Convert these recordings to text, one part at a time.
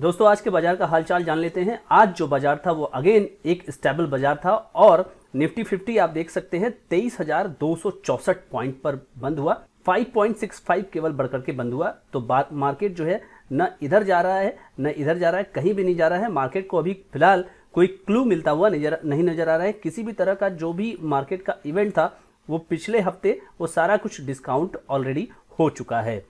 दोस्तों आज के बाजार का हालचाल जान लेते हैं आज जो बाजार था वो अगेन एक स्टेबल बाजार था और निफ्टी फिफ्टी आप देख सकते हैं तेईस पॉइंट पर बंद हुआ 5.65 केवल बढ़कर के बंद हुआ तो बात मार्केट जो है न इधर जा रहा है न इधर जा रहा है कहीं भी नहीं जा रहा है मार्केट को अभी फिलहाल कोई क्लू मिलता हुआ नजर नहीं नजर आ रहा है किसी भी तरह का जो भी मार्केट का इवेंट था वो पिछले हफ्ते वो सारा कुछ डिस्काउंट ऑलरेडी हो चुका है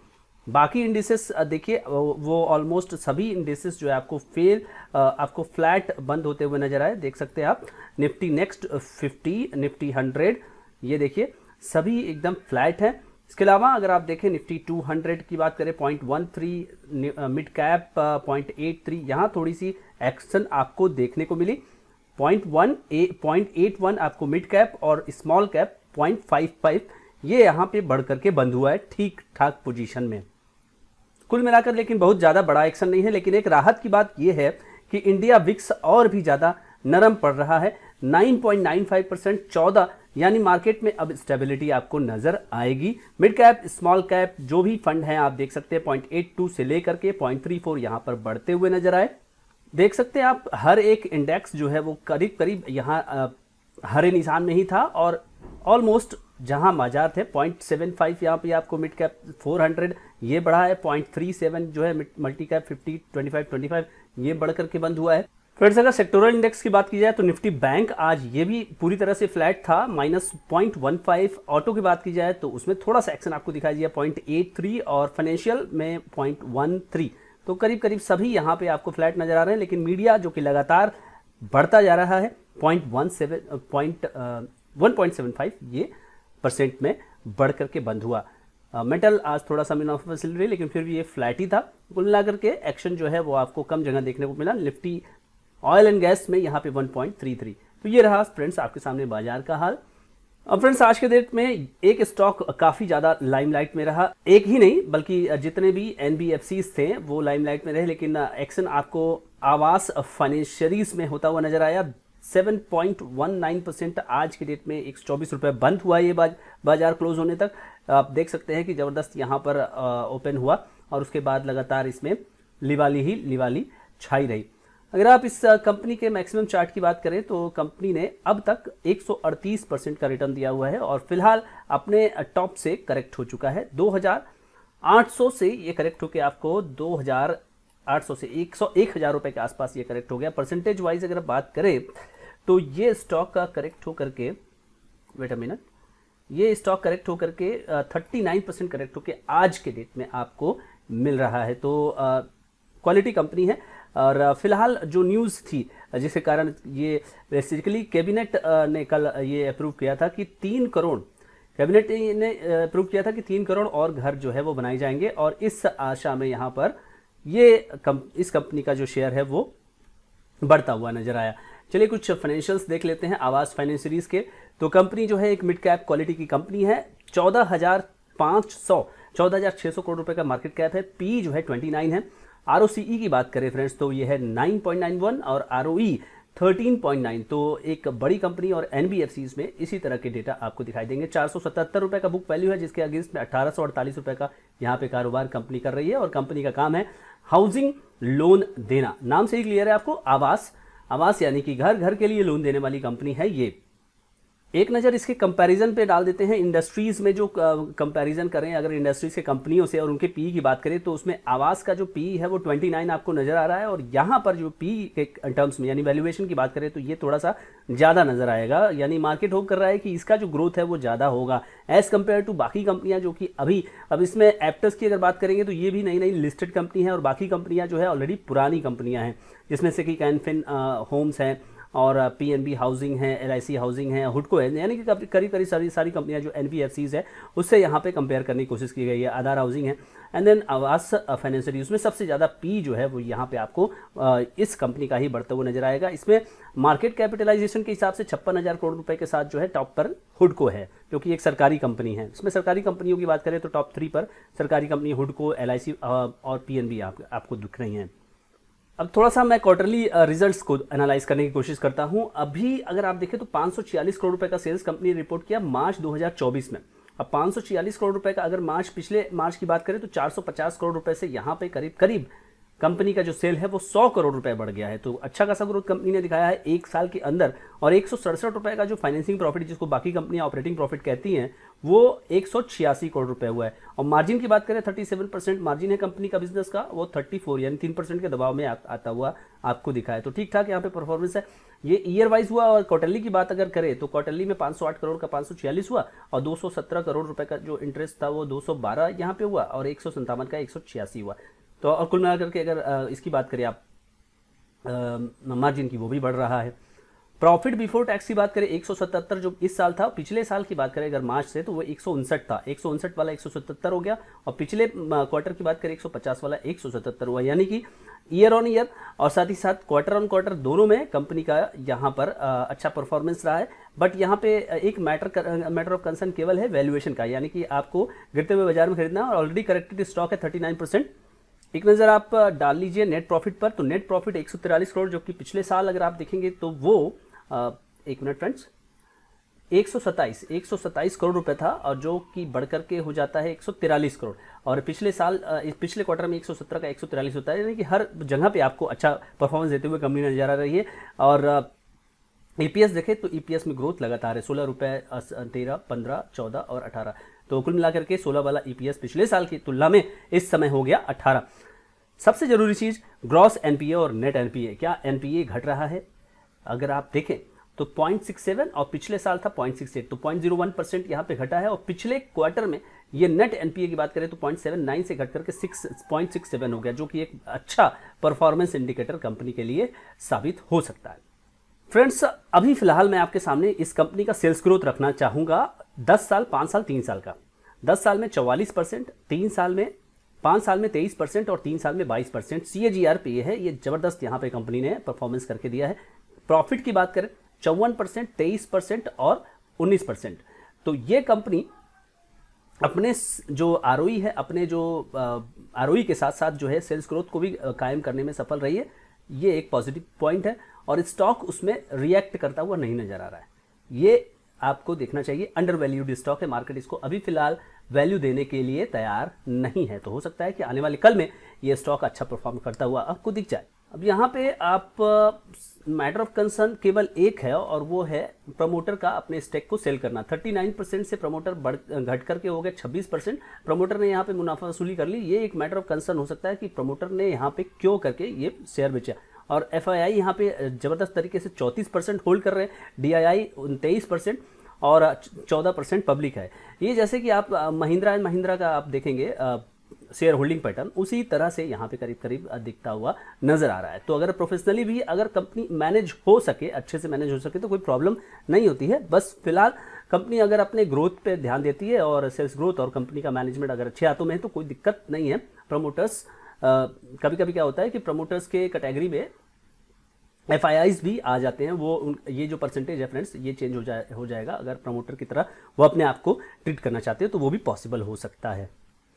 बाकी इंडिसेस देखिए वो ऑलमोस्ट सभी इंडिसेस जो है आपको फेल आपको फ्लैट बंद होते हुए नजर आए देख सकते हैं आप Nifty next fifty Nifty hundred ये देखिए सभी एकदम फ्लैट हैं इसके अलावा अगर आप देखें निफ्टी 200 की बात करें point one three mid cap point eight three यहाँ थोड़ी सी एक्शन आपको देखने को मिली point one point eight one आपको मिड कैप और small cap point five five ये यहाँ पे बढ़ करके बंद हुआ है ठीक ठाक पोजीशन में कुल मिलाकर लेकिन बहुत ज़्यादा बड़ा एक्शन नहीं है लेकिन एक राहत की बात यह है कि इंडिया विक्स और भी ज़्यादा नरम पड़ रहा है 9.95 परसेंट चौदह यानी मार्केट में अब स्टेबिलिटी आपको नजर आएगी मिड कैप स्मॉल कैप जो भी फंड हैं आप देख सकते हैं पॉइंट एट टू से लेकर के पॉइंट थ्री फोर यहाँ पर बढ़ते हुए नजर आए देख सकते हैं आप हर एक इंडेक्स जो है वो करीब करीब यहाँ हरे निशान में ही था और ऑलमोस्ट जहां मजा थे पॉइंट सेवन फाइव यहाँ पर आपको मिड कैप फोर हंड्रेड ये बढ़ा है पॉइंट थ्री सेवन जो है multi cap fifty twenty five twenty five ये बढ़ करके बंद हुआ है फ्रेंड्स अगर सेक्टोरल इंडेक्स की बात की जाए तो निफ्टी बैंक आज ये भी पूरी तरह से फ्लैट था minus point one five auto की बात की जाए तो उसमें थोड़ा सा एक्शन आपको दिखाई दिया पॉइंट एट थ्री और फाइनेंशियल में पॉइंट वन थ्री तो करीब करीब सभी यहाँ पे आपको फ्लैट नजर आ रहे हैं लेकिन मीडिया जो कि लगातार बढ़ता जा रहा है point one seven point one point seven five ये परसेंट में बढ़ करके बंद हुआ मेटल uh, आज थोड़ा सा मिला ऑफ रही लेकिन फिर भी ये फ्लैट ही था कुल मिलाकर के एक्शन जो है वो आपको कम जगह देखने को मिला निफ्टी ऑयल एंड गैस में यहाँ पे 1.33 तो ये रहा फ्रेंड्स आपके सामने बाजार का हाल अब फ्रेंड्स आज के डेट में एक स्टॉक काफी ज्यादा लाइमलाइट में रहा एक ही नहीं बल्कि जितने भी एन थे वो लाइमलाइट में रहे लेकिन एक्शन आपको आवास फाइनेंशियरीज में होता हुआ नजर आया 7.19 परसेंट आज के डेट में एक चौबीस रुपये बंद हुआ ये बाज, बाजार क्लोज होने तक आप देख सकते हैं कि ज़बरदस्त यहाँ पर ओपन हुआ और उसके बाद लगातार इसमें लिवाली ही लिवाली छाई रही अगर आप इस कंपनी के मैक्सिमम चार्ट की बात करें तो कंपनी ने अब तक 138 परसेंट का रिटर्न दिया हुआ है और फिलहाल अपने टॉप से करेक्ट हो चुका है 2800 से ये करेक्ट होकर आपको 2800 से एक हज़ार रुपए के आसपास ये करेक्ट हो गया परसेंटेज वाइज अगर बात करें तो ये स्टॉक का करेक्ट हो करके वेट अ मिनट ये स्टॉक करेक्ट होकर के थर्टी नाइन परसेंट करेक्ट होकर आज के डेट में आपको मिल रहा है तो क्वालिटी uh, कंपनी है और uh, फिलहाल जो न्यूज़ थी uh, जिसके कारण ये बेसिकली कैबिनेट ने कल ये अप्रूव किया था कि तीन करोड़ कैबिनेट ने अप्रूव किया था कि तीन करोड़ और घर जो है वो बनाए जाएंगे और इस आशा में यहाँ पर ये कम, इस कंपनी का जो शेयर है वो बढ़ता हुआ नजर आया चलिए कुछ फाइनेंशियल्स देख लेते हैं आवास फाइनेंसरीज के तो कंपनी जो है एक मिड कैप क्वालिटी की कंपनी है चौदह हज़ार पांच सौ चौदह हज़ार छह सौ करोड़ रुपए का मार्केट कैप है पी जो है ट्वेंटी नाइन है आर e की बात करें फ्रेंड्स तो ये है नाइन पॉइंट नाइन वन और आर 13.9 e तो एक बड़ी कंपनी और एन में इसी तरह के डेटा आपको दिखाई देंगे चार रुपए का बुक वैल्यू है जिसके अगेंस्ट में अठारह रुपए का यहाँ पे कारोबार कंपनी कर रही है और कंपनी का काम है हाउसिंग लोन देना नाम से ही क्लियर है आपको आवास आवास यानी कि घर घर के लिए लोन देने वाली कंपनी है ये एक नज़र इसके कंपैरिजन पे डाल देते हैं इंडस्ट्रीज़ में जो कंपैरिजन करें अगर इंडस्ट्रीज़ के कंपनियों से और उनके पी की बात करें तो उसमें आवास का जो पी है वो 29 आपको नज़र आ रहा है और यहाँ पर जो पी के टर्म्स में यानी वैल्यूएशन की बात करें तो ये थोड़ा सा ज़्यादा नज़र आएगा यानी मार्केट होप कर रहा है कि इसका जो ग्रोथ है वो ज़्यादा होगा एज़ कम्पेयर टू बाकी कंपनियाँ जो कि अभी अब इसमें एप्टस की अगर बात करेंगे तो ये भी नई नई लिस्टेड कंपनी है और बाकी कंपनियाँ जो है ऑलरेडी पुरानी कंपनियाँ हैं जिसमें से कि कैनफिन होम्स हैं और पीएनबी हाउसिंग है एलआईसी हाउसिंग है हुडको है यानी कि करीब करीब सारी सारी कंपनियाँ जो एन है उससे यहाँ पर कंपेयर करने की कोशिश की गई है आधार हाउसिंग है एंड देन आवास फाइनेंशियल उसमें सबसे ज़्यादा पी जो है वो यहाँ पे आपको इस कंपनी का ही बढ़ता हुआ नजर आएगा इसमें मार्केट कैपिटलाइजेशन के हिसाब से छप्पन हज़ार करोड़ रुपए के साथ जो है टॉप पर हुडको है जो कि एक सरकारी कंपनी है इसमें सरकारी कंपनियों की बात करें तो टॉप थ्री पर सरकारी कंपनी हुडको एल और पी आप, आपको दिख रही हैं अब थोड़ा सा मैं क्वार्टरली रिजल्ट्स uh, को एनालाइज करने की कोशिश करता हूं अभी अगर आप देखें तो 546 करोड़ रुपए का सेल्स कंपनी रिपोर्ट किया मार्च 2024 में अब 546 करोड़ रुपए का अगर मार्च पिछले मार्च की बात करें तो 450 करोड़ रुपए से यहाँ पे करीब करीब कंपनी का जो सेल है वो 100 करोड़ रुपए बढ़ गया है तो अच्छा खासा ग्रोथ कंपनी ने दिखाया है एक साल के अंदर और एक रुपए का जो फाइनेंसिंग प्रॉफिट जिसको बाकी कंपनियां ऑपरेटिंग प्रॉफिट कहती हैं वो एक करोड़ रुपए हुआ है और मार्जिन की बात करें 37 परसेंट मार्जिन है कंपनी का बिजनेस का वो 34 यानी तीन परसेंट के दबाव में आ, आता हुआ आपको दिखा है तो ठीक ठाक यहाँ पे परफॉर्मेंस है ये ईयर वाइज हुआ और क्वार्टरली की बात अगर करें तो क्वार्टरली में 508 करोड़ का 546 हुआ और 217 करोड़ रुपए का जो इंटरेस्ट था वो 212 यहाँ पे हुआ और एक का एक हुआ तो और कुल मिलाकर के अगर इसकी बात करें आप मार्जिन की वो भी बढ़ रहा है प्रॉफिट बिफोर टैक्स की बात करें एक जो इस साल था पिछले साल की बात करें अगर मार्च से तो वो एक था एक वाला एक हो गया और पिछले क्वार्टर की बात करें एक वाला एक हुआ यानी कि ईयर ऑन ईयर और साथ ही साथ क्वार्टर ऑन क्वार्टर दोनों में कंपनी का यहाँ पर अच्छा परफॉर्मेंस रहा है बट यहाँ पे एक मैटर मैटर ऑफ कंसर्न केवल है वैल्यूएशन का यानी कि आपको गिरते हुए बाजार में खरीदना और ऑलरेडी करेक्टेड स्टॉक है थर्टी नाइन परसेंट एक नज़र आप डाल लीजिए नेट प्रॉफिट पर तो नेट प्रॉफिट एक करोड़ जो कि पिछले साल अगर आप देखेंगे तो वो एक मिनट फ्रेंड्स एक सौ सत्ताईस एक सौ सत्ताईस करोड़ रुपए था और जो कि बढ़कर के हो जाता है एक सौ तिरालीस करोड़ और पिछले साल पिछले क्वार्टर में एक सौ सत्रह का एक सौ तिरालीस होता है यानी कि हर जगह पे आपको अच्छा परफॉर्मेंस देते हुए कंपनी नजर आ रही है और ईपीएस e देखें तो ईपीएस e में ग्रोथ लगातार है सोलह रुपये तेरह पंद्रह चौदह और अठारह तो कुल मिलाकर के सोलह वाला ईपीएस e पिछले साल की तुलना में इस समय हो गया अठारह सबसे जरूरी चीज़ ग्रॉस एनपीए और नेट एनपीए क्या एनपीए घट रहा है अगर आप देखें तो 0.67 और पिछले साल था 0.68 तो 0.01 परसेंट यहाँ पे घटा है और पिछले क्वार्टर में ये नेट एनपीए की बात करें तो 0.79 से घट करके 6.67 हो गया जो कि एक अच्छा परफॉर्मेंस इंडिकेटर कंपनी के लिए साबित हो सकता है फ्रेंड्स अभी फिलहाल मैं आपके सामने इस कंपनी का सेल्स ग्रोथ रखना चाहूंगा दस साल पांच साल तीन साल का दस साल में चौवालीस परसेंट तीन साल में पांच साल में तेईस परसेंट और तीन साल में बाईस percent C A ji are पे है ये जबरदस्त यहाँ पे कंपनी ने परफॉर्मेंस करके दिया है प्रॉफिट की बात करें चौवन परसेंट तेईस परसेंट और उन्नीस परसेंट तो ये कंपनी अपने जो आर है अपने जो आर के साथ साथ जो है सेल्स ग्रोथ को भी कायम करने में सफल रही है ये एक पॉजिटिव पॉइंट है और स्टॉक उसमें रिएक्ट करता हुआ नहीं नजर आ रहा है ये आपको देखना चाहिए अंडर वैल्यूड स्टॉक है मार्केट इसको अभी फिलहाल वैल्यू देने के लिए तैयार नहीं है तो हो सकता है कि आने वाले कल में ये स्टॉक अच्छा परफॉर्म करता हुआ आपको दिख जाए अब यहाँ पे आप मैटर ऑफ कंसर्न केवल एक है और वो है प्रमोटर का अपने स्टेक को सेल करना 39 परसेंट से प्रमोटर बढ़ घट करके हो गया 26 परसेंट प्रमोटर ने यहाँ पे मुनाफा वसूली कर ली ये एक मैटर ऑफ कंसर्न हो सकता है कि प्रमोटर ने यहाँ पे क्यों करके ये शेयर बेचा और एफ आई आई यहाँ पे ज़बरदस्त तरीके से 34 परसेंट होल्ड कर रहे हैं डी आई आई तेईस परसेंट और 14 परसेंट पब्लिक है ये जैसे कि आप महिंद्रा एंड महिंद्रा का आप देखेंगे शेयर होल्डिंग पैटर्न उसी तरह से यहाँ पे करीब करीब दिखता हुआ नजर आ रहा है तो अगर प्रोफेशनली भी अगर कंपनी मैनेज हो सके अच्छे से मैनेज हो सके तो कोई प्रॉब्लम नहीं होती है बस फिलहाल कंपनी अगर अपने ग्रोथ पे ध्यान देती है और सेल्स ग्रोथ और कंपनी का मैनेजमेंट अगर अच्छे हाथों में है तो कोई दिक्कत नहीं है प्रमोटर्स कभी कभी क्या होता है कि प्रमोटर्स के कैटेगरी में एफ भी आ जाते हैं वो उन ये जो परसेंटेज है फ्रेंड्स ये चेंज हो जाए हो जाएगा अगर प्रमोटर की तरह वो अपने आप को ट्रीट करना चाहते हैं तो वो भी पॉसिबल हो सकता है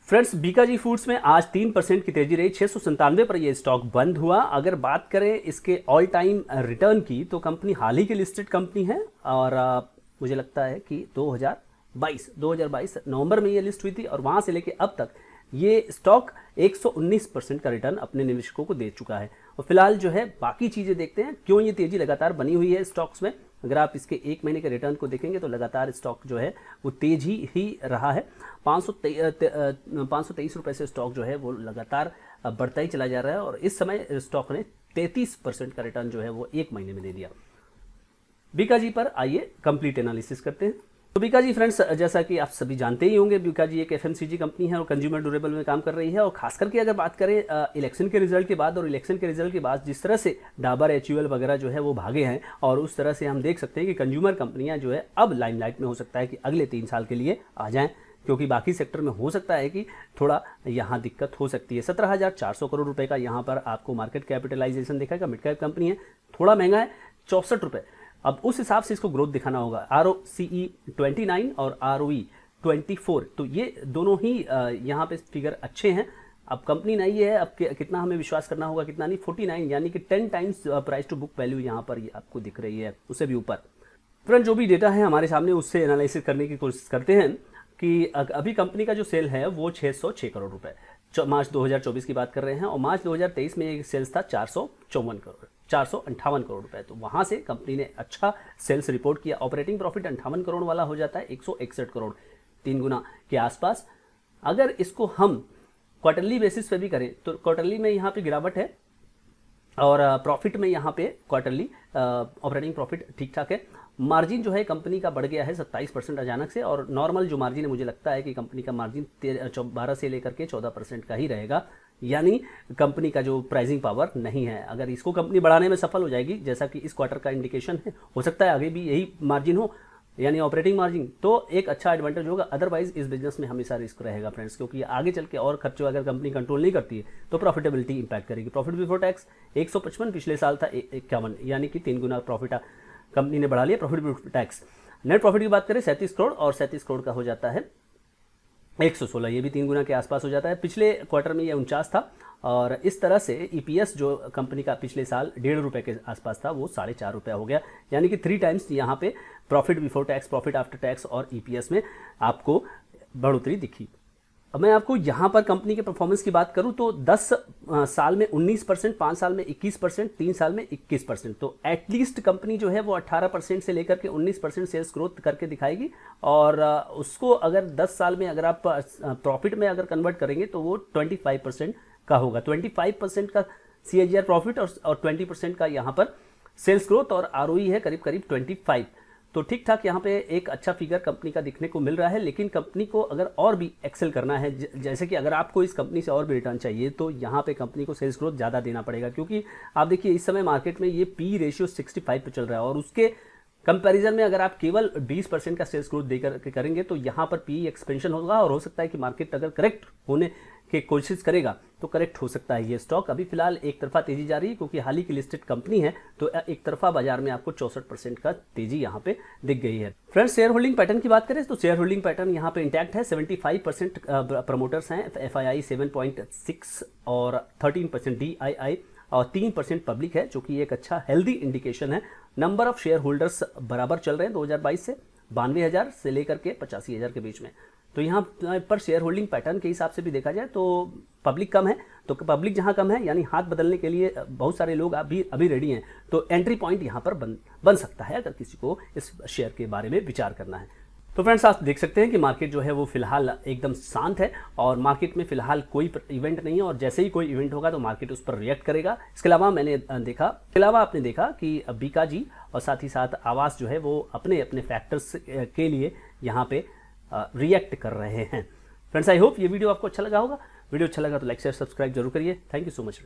फ्रेंड्स बीकाजी फूड्स में आज तीन परसेंट की तेजी रही छः पर यह स्टॉक बंद हुआ अगर बात करें इसके ऑल टाइम रिटर्न की तो कंपनी हाल ही की लिस्टेड कंपनी है और मुझे लगता है कि 2022 2022 नवंबर में ये लिस्ट हुई थी और वहाँ से लेके अब तक ये स्टॉक 119 परसेंट का रिटर्न अपने निवेशकों को दे चुका है और फिलहाल जो है बाकी चीज़ें देखते हैं क्यों ये तेज़ी लगातार बनी हुई है स्टॉक्स में अगर आप इसके एक महीने के रिटर्न को देखेंगे तो लगातार स्टॉक जो है वो तेज ही ही रहा है पाँच सौ तेईस रुपये से स्टॉक जो है वो लगातार बढ़ता ही चला जा रहा है और इस समय स्टॉक ने तैतीस परसेंट का रिटर्न जो है वो एक महीने में दे दिया बीकाजी पर आइए कंप्लीट एनालिसिस करते हैं तो बीका जी फ्रेंड्स जैसा कि आप सभी जानते ही होंगे बीका जी एक एफ कंपनी है और कंज्यूमर ड्यूरेबल में काम कर रही है और खास करके अगर बात करें इलेक्शन के रिजल्ट के बाद और इलेक्शन के रिजल्ट के बाद जिस तरह से डाबर एच वगैरह जो है वो भागे हैं और उस तरह से हम देख सकते हैं कि कंज्यूमर कंपनियाँ जो है अब लाइमलाइट में हो सकता है कि अगले तीन साल के लिए आ जाएँ क्योंकि बाकी सेक्टर में हो सकता है कि थोड़ा यहाँ दिक्कत हो सकती है सत्रह हज़ार चार सौ करोड़ रुपए का यहाँ पर आपको मार्केट कैपिटलाइजेशन देखा मिड कैप कंपनी है थोड़ा महंगा है चौंसठ रुपये अब उस हिसाब से इसको ग्रोथ दिखाना होगा R O C E twenty nine और R O E twenty four तो ये दोनों ही यहाँ पे फिगर अच्छे हैं अब कंपनी नहीं है अब कितना हमें विश्वास करना होगा कितना नहीं फोर्टी नाइन यानी कि ten times price to book value यहाँ पर आपको दिख रही है उससे भी ऊपर फ्रेंड जो भी डेटा है हमारे सामने उससे एनालिसिस करने की कोशिश करते हैं कि अभी कंपनी का जो सेल है वो छः करोड़ रुपए मार्च चौबीस की बात कर रहे हैं और मार्च तेईस में ये सेल्स था चार करोड़ चार करोड़ रुपए तो वहां से कंपनी ने अच्छा सेल्स रिपोर्ट किया ऑपरेटिंग प्रॉफिट अंठावन करोड़ वाला हो जाता है एक करोड़ तीन गुना के आसपास अगर इसको हम क्वार्टरली बेसिस पे भी करें तो क्वार्टरली में यहाँ पे गिरावट है और प्रॉफिट में यहाँ पे क्वार्टरली ऑपरेटिंग प्रॉफिट ठीक ठाक है मार्जिन जो है कंपनी का बढ़ गया है 27 परसेंट अचानक से और नॉर्मल जो मार्जिन है मुझे लगता है कि कंपनी का मार्जिन 12 से लेकर के 14 परसेंट का ही रहेगा यानी कंपनी का जो प्राइसिंग पावर नहीं है अगर इसको कंपनी बढ़ाने में सफल हो जाएगी जैसा कि इस क्वार्टर का इंडिकेशन है हो सकता है आगे भी यही मार्जिन हो यानी ऑपरेटिंग मार्जिन तो एक अच्छा एडवांटेज होगा अदरवाइज इस बिजनेस में हमेशा रिस्क रहेगा फ्रेंड्स क्योंकि आगे चल के और खर्चों अगर कंपनी कंट्रोल नहीं करती है तो प्रॉफिटेबिलिटी इंपैक्ट करेगी प्रॉफिट बिफोर टैक्स एक पिछले साल था इक्यावन यानी कि तीन गुना प्रॉफिट कंपनी ने बढ़ा लिया profit before tax net profit की बात करें सैंतीस करोड़ और सैंतीस करोड़ का हो जाता है एक सौ सोलह ये भी तीन गुना के आसपास हो जाता है पिछले क्वार्टर में ये उनचास था और इस तरह से ई e जो कंपनी का पिछले साल डेढ़ रुपये के आसपास था वो साढ़े चार रुपये हो गया यानी कि थ्री टाइम्स यहाँ पे profit before tax profit after tax और ई e में आपको बढ़ोतरी दिखी अब मैं आपको यहाँ पर कंपनी के परफॉर्मेंस की बात करूँ तो 10 साल में 19 परसेंट पाँच साल में 21 परसेंट तीन साल में 21 परसेंट तो एटलीस्ट कंपनी जो है वो 18 परसेंट से लेकर के 19 परसेंट सेल्स ग्रोथ करके दिखाएगी और उसको अगर 10 साल में अगर आप प्रॉफिट में अगर कन्वर्ट करेंगे तो वो 25 परसेंट का होगा 25 परसेंट का सी प्रॉफिट और ट्वेंटी परसेंट का यहाँ पर सेल्स ग्रोथ और आर e है करीब करीब ट्वेंटी तो ठीक ठाक यहाँ पे एक अच्छा फिगर कंपनी का दिखने को मिल रहा है लेकिन कंपनी को अगर और भी एक्सेल करना है जैसे कि अगर आपको इस कंपनी से और भी रिटर्न चाहिए तो यहाँ पे कंपनी को सेल्स ग्रोथ ज़्यादा देना पड़ेगा क्योंकि आप देखिए इस समय मार्केट में ये पी रेशियो सिक्सटी पे चल रहा है और उसके कंपैरिजन में अगर आप केवल 20 परसेंट का सेल्स ग्रोथ देकर करेंगे तो यहाँ पर पी एक्सपेंशन होगा और हो सकता है कि मार्केट अगर करेक्ट होने के कोशिश करेगा तो करेक्ट हो सकता है ये स्टॉक अभी फिलहाल एक तरफा तेजी जा रही है क्योंकि हाल ही की लिस्टेड कंपनी है तो एक तरफा बाजार में आपको चौसठ परसेंट का तेजी यहाँ पे दिख गई है फ्रेंड्स शेयर होल्डिंग पैटर्न की बात करें तो शेयर होल्डिंग पैटर्न यहाँ पे इंटैक्ट है 75 परसेंट प्रमोटर्स हैं एफ आई आई और thirteen percent D I I और तीन परसेंट पब्लिक है जो कि एक अच्छा हेल्दी इंडिकेशन है नंबर ऑफ शेयर होल्डर्स बराबर चल रहे हैं 2022 से बानवे हज़ार से लेकर के पचासी हज़ार के बीच में तो यहाँ पर शेयर होल्डिंग पैटर्न के हिसाब से भी देखा जाए तो पब्लिक कम है तो पब्लिक जहाँ कम है यानी हाथ बदलने के लिए बहुत सारे लोग अभी अभी रेडी हैं तो एंट्री पॉइंट यहाँ पर बन बन सकता है अगर किसी को इस शेयर के बारे में विचार करना है तो फ्रेंड्स आप देख सकते हैं कि मार्केट जो है वो फिलहाल एकदम शांत है और मार्केट में फिलहाल कोई इवेंट नहीं है और जैसे ही कोई इवेंट होगा तो मार्केट उस पर रिएक्ट करेगा इसके अलावा मैंने देखा इसके अलावा आपने देखा कि बीका जी और साथ ही साथ आवास जो है वो अपने अपने फैक्टर्स के लिए यहाँ पे रिएक्ट कर रहे हैं फ्रेंड्स आई होप ये वीडियो आपको अच्छा लगा होगा वीडियो अच्छा लगा तो लाइक शेयर सब्सक्राइब जरूर करिए थैंक यू सो मच